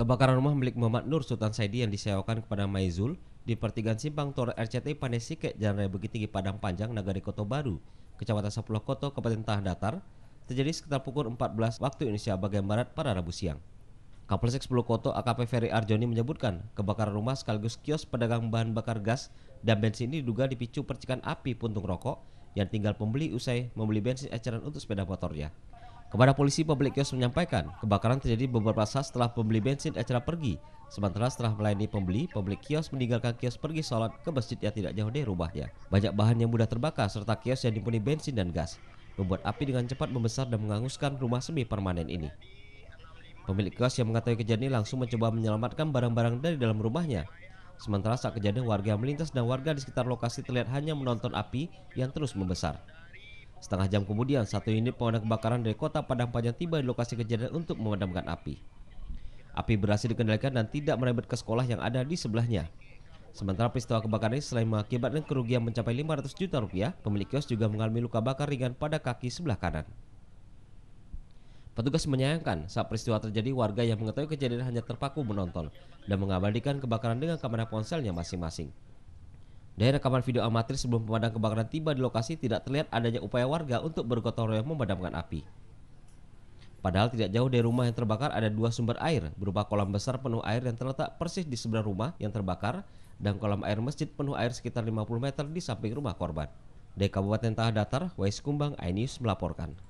Kebakaran rumah milik Muhammad Nur Sultan Saidi yang disewakan kepada Maizul di pertigaan Simpang Tol RCTI Panesike Jalan Raya Bukit Tinggi Padang Panjang Nagari Koto Baru, Kecamatan Sepuluh Koto, Kabupaten Tanah Datar, terjadi sekitar pukul 14 waktu Indonesia bagian Barat pada Rabu siang. Kapolsek 10 Koto AKP Ferry Arjoni menyebutkan kebakaran rumah sekaligus kios pedagang bahan bakar gas dan bensin ini diduga dipicu percikan api puntung rokok yang tinggal pembeli usai membeli bensin eceran untuk sepeda motornya. Kepada polisi, pemilik kios menyampaikan kebakaran terjadi beberapa saat setelah pembeli bensin acara pergi. Sementara setelah melayani pembeli, pemilik kios meninggalkan kios pergi sholat ke masjid yang tidak jauh dari rumahnya. Banyak bahan yang mudah terbakar serta kios yang dipenuhi bensin dan gas membuat api dengan cepat membesar dan menghanguskan rumah semi permanen ini. Pemilik kios yang mengetahui kejadian langsung mencoba menyelamatkan barang-barang dari dalam rumahnya. Sementara saat kejadian warga melintas dan warga di sekitar lokasi terlihat hanya menonton api yang terus membesar. Setengah jam kemudian, satu unit pemadam kebakaran dari kota Padang Panjang tiba di lokasi kejadian untuk memadamkan api. Api berhasil dikendalikan dan tidak merembet ke sekolah yang ada di sebelahnya. Sementara peristiwa kebakaran ini selain mengakibatkan kerugian mencapai 500 juta rupiah, pemilik kios juga mengalami luka bakar ringan pada kaki sebelah kanan. Petugas menyayangkan saat peristiwa terjadi warga yang mengetahui kejadian hanya terpaku menonton dan mengabadikan kebakaran dengan kamera ponselnya masing-masing. Dari rekaman video amatir sebelum pemadam kebakaran tiba di lokasi tidak terlihat adanya upaya warga untuk bergotong royong memadamkan api. Padahal tidak jauh dari rumah yang terbakar ada dua sumber air berupa kolam besar penuh air yang terletak persis di sebelah rumah yang terbakar dan kolam air masjid penuh air sekitar 50 meter di samping rumah korban. Dari Kabupaten Tanah Datar, Wais Kumbang, INews melaporkan.